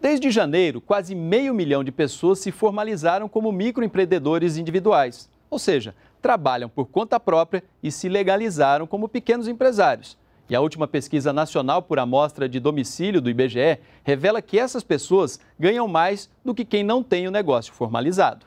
Desde janeiro, quase meio milhão de pessoas se formalizaram como microempreendedores individuais, ou seja, trabalham por conta própria e se legalizaram como pequenos empresários. E a última pesquisa nacional por amostra de domicílio do IBGE revela que essas pessoas ganham mais do que quem não tem o negócio formalizado.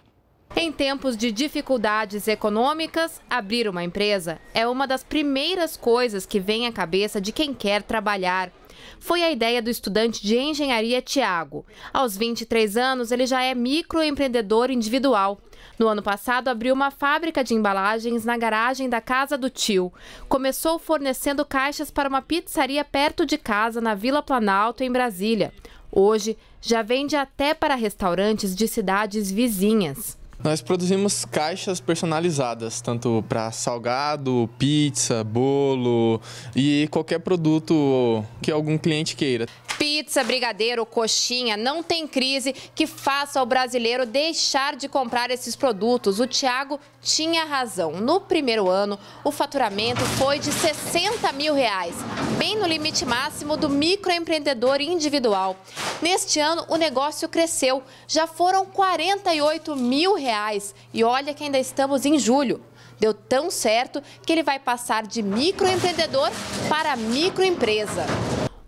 Em tempos de dificuldades econômicas, abrir uma empresa é uma das primeiras coisas que vem à cabeça de quem quer trabalhar foi a ideia do estudante de engenharia Tiago. Aos 23 anos, ele já é microempreendedor individual. No ano passado, abriu uma fábrica de embalagens na garagem da casa do tio. Começou fornecendo caixas para uma pizzaria perto de casa, na Vila Planalto, em Brasília. Hoje, já vende até para restaurantes de cidades vizinhas. Nós produzimos caixas personalizadas, tanto para salgado, pizza, bolo e qualquer produto que algum cliente queira. Pizza, brigadeiro, coxinha, não tem crise que faça o brasileiro deixar de comprar esses produtos. O Tiago tinha razão. No primeiro ano, o faturamento foi de 60 mil reais, bem no limite máximo do microempreendedor individual. Neste ano, o negócio cresceu. Já foram 48 mil reais. E olha que ainda estamos em julho. Deu tão certo que ele vai passar de microempreendedor para microempresa.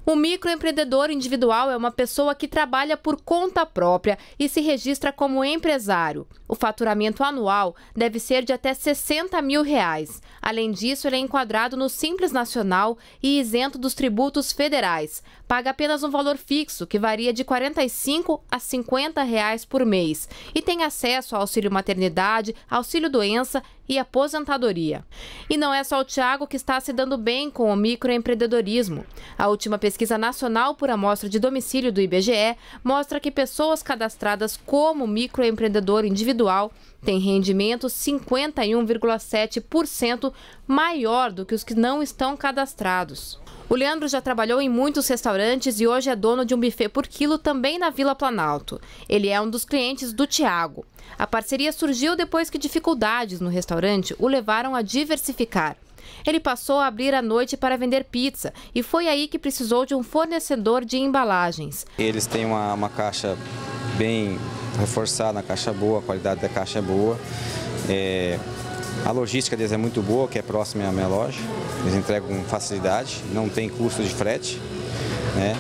O microempreendedor individual é uma pessoa que trabalha por conta própria e se registra como empresário. O faturamento anual deve ser de até 60 mil reais. Além disso, ele é enquadrado no Simples Nacional e isento dos tributos federais. Paga apenas um valor fixo, que varia de 45 a 50 reais por mês, e tem acesso ao auxílio maternidade, auxílio doença e aposentadoria. E não é só o Tiago que está se dando bem com o microempreendedorismo. A última pesquisa nacional por amostra de domicílio do IBGE mostra que pessoas cadastradas como microempreendedor individual têm rendimento 51,7% maior do que os que não estão cadastrados. O Leandro já trabalhou em muitos restaurantes e hoje é dono de um buffet por quilo também na Vila Planalto. Ele é um dos clientes do Tiago. A parceria surgiu depois que dificuldades no restaurante o levaram a diversificar. Ele passou a abrir à noite para vender pizza e foi aí que precisou de um fornecedor de embalagens. Eles têm uma, uma caixa bem reforçada, a caixa boa, a qualidade da caixa é boa. É, a logística deles é muito boa, que é próxima à minha loja. Eles entregam com facilidade, não tem custo de frete. Né?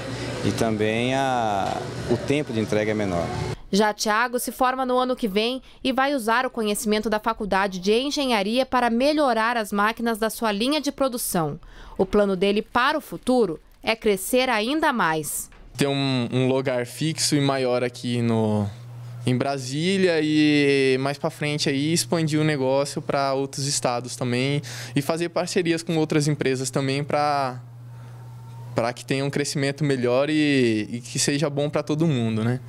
E também a, o tempo de entrega é menor. Já Tiago se forma no ano que vem e vai usar o conhecimento da Faculdade de Engenharia para melhorar as máquinas da sua linha de produção. O plano dele para o futuro é crescer ainda mais. Ter um, um lugar fixo e maior aqui no, em Brasília e mais para frente aí expandir o negócio para outros estados também e fazer parcerias com outras empresas também para para que tenha um crescimento melhor e, e que seja bom para todo mundo, né?